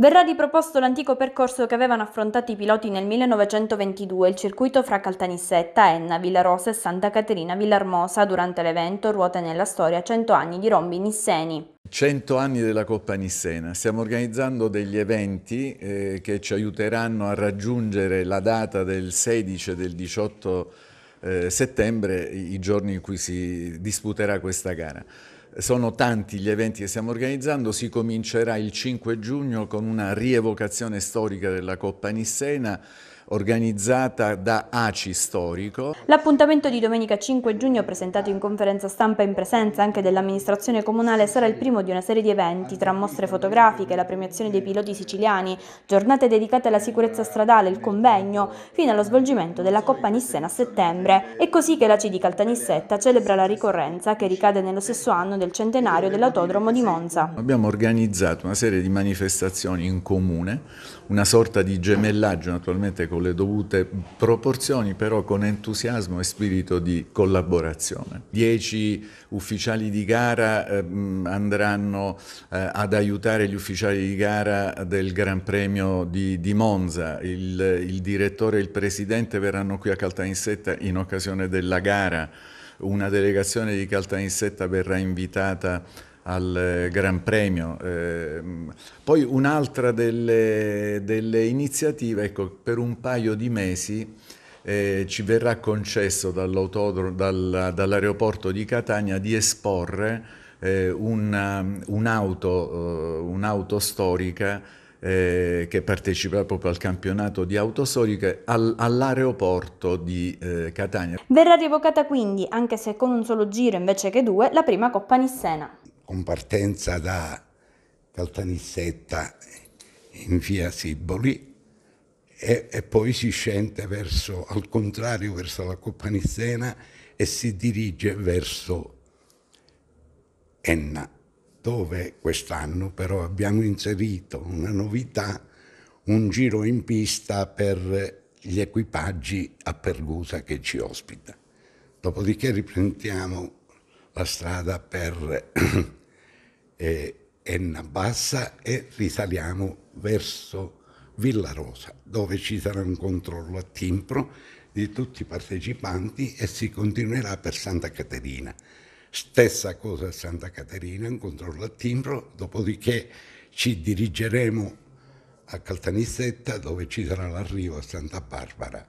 Verrà riproposto l'antico percorso che avevano affrontato i piloti nel 1922, il circuito fra Caltanissetta, Enna, Villarosa e Santa Caterina Villarmosa, durante l'evento Ruote nella Storia 100 anni di Rombi Nisseni. 100 anni della Coppa Nissena, stiamo organizzando degli eventi eh, che ci aiuteranno a raggiungere la data del 16 e del 18 eh, settembre, i giorni in cui si disputerà questa gara. Sono tanti gli eventi che stiamo organizzando, si comincerà il 5 giugno con una rievocazione storica della Coppa Nissena organizzata da ACI Storico. L'appuntamento di domenica 5 giugno presentato in conferenza stampa in presenza anche dell'amministrazione comunale sarà il primo di una serie di eventi tra mostre fotografiche, la premiazione dei piloti siciliani, giornate dedicate alla sicurezza stradale, il convegno, fino allo svolgimento della Coppa Nissena a settembre. È così che l'ACI di Caltanissetta celebra la ricorrenza che ricade nello stesso anno del centenario dell'autodromo di Monza. Abbiamo organizzato una serie di manifestazioni in comune, una sorta di gemellaggio naturalmente con con le dovute proporzioni, però con entusiasmo e spirito di collaborazione. Dieci ufficiali di gara eh, andranno eh, ad aiutare gli ufficiali di gara del Gran Premio di, di Monza. Il, il, direttore e il presidente verranno qui a Caltanissetta in occasione della gara. Una delegazione di Caltanissetta verrà invitata a al eh, Gran Premio. Eh, poi un'altra delle, delle, iniziative, ecco, per un paio di mesi eh, ci verrà concesso dal, dall'aeroporto di Catania di esporre eh, un, um, un'auto, eh, un'auto storica eh, che partecipa proprio al campionato di auto storiche al, all'aeroporto di eh, Catania. Verrà rievocata quindi, anche se con un solo giro invece che due, la prima Coppa Nissena con partenza da Caltanissetta in via Siboli e, e poi si scende verso, al contrario verso la Coppa Nissena e si dirige verso Enna, dove quest'anno però abbiamo inserito una novità, un giro in pista per gli equipaggi a Pergusa che ci ospita. Dopodiché riprendiamo la strada per eh, Enna Bassa e risaliamo verso Villa Rosa, dove ci sarà un controllo a timpro di tutti i partecipanti e si continuerà per Santa Caterina. Stessa cosa a Santa Caterina, un controllo a timbro, dopodiché ci dirigeremo a Caltanissetta dove ci sarà l'arrivo a Santa Barbara.